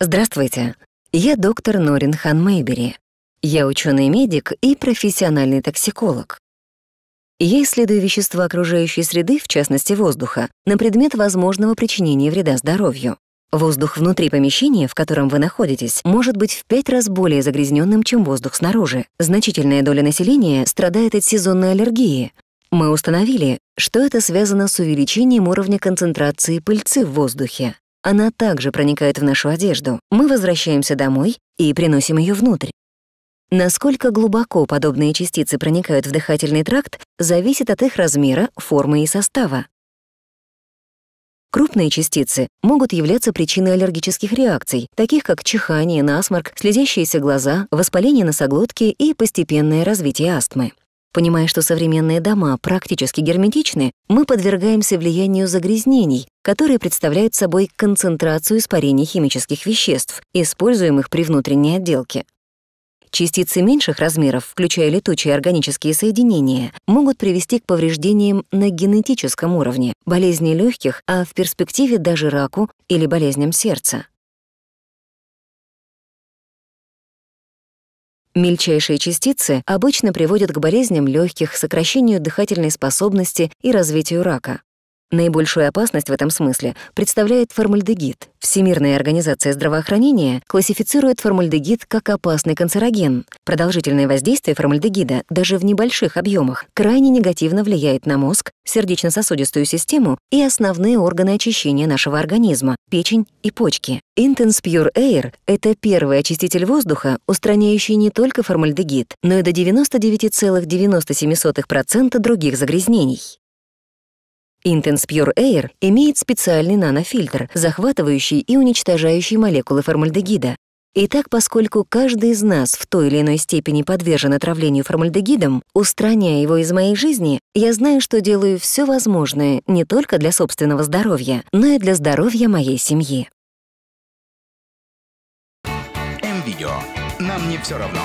Здравствуйте. Я доктор Норин Хан Мейбери. Я ученый-медик и профессиональный токсиколог. Я исследую вещества окружающей среды, в частности воздуха, на предмет возможного причинения вреда здоровью. Воздух внутри помещения, в котором вы находитесь, может быть в пять раз более загрязненным, чем воздух снаружи. Значительная доля населения страдает от сезонной аллергии. Мы установили, что это связано с увеличением уровня концентрации пыльцы в воздухе. Она также проникает в нашу одежду. Мы возвращаемся домой и приносим ее внутрь. Насколько глубоко подобные частицы проникают в дыхательный тракт, зависит от их размера, формы и состава. Крупные частицы могут являться причиной аллергических реакций, таких как чихание, насморк, слезящиеся глаза, воспаление носоглотки и постепенное развитие астмы. Понимая, что современные дома практически герметичны, мы подвергаемся влиянию загрязнений, которые представляют собой концентрацию испарений химических веществ, используемых при внутренней отделке. Частицы меньших размеров, включая летучие органические соединения, могут привести к повреждениям на генетическом уровне, болезни легких, а в перспективе даже раку или болезням сердца. Мельчайшие частицы обычно приводят к болезням легких, сокращению дыхательной способности и развитию рака. Наибольшую опасность в этом смысле представляет формальдегид. Всемирная организация здравоохранения классифицирует формальдегид как опасный канцероген. Продолжительное воздействие формальдегида даже в небольших объемах крайне негативно влияет на мозг, сердечно-сосудистую систему и основные органы очищения нашего организма — печень и почки. Intense Pure Air — это первый очиститель воздуха, устраняющий не только формальдегид, но и до 99,97% других загрязнений. Intense Pure Air имеет специальный нанофильтр, захватывающий и уничтожающий молекулы формальдегида. Итак, поскольку каждый из нас в той или иной степени подвержен отравлению формальдегидом, устраняя его из моей жизни, я знаю, что делаю все возможное не только для собственного здоровья, но и для здоровья моей семьи. М-видео. Нам не все равно.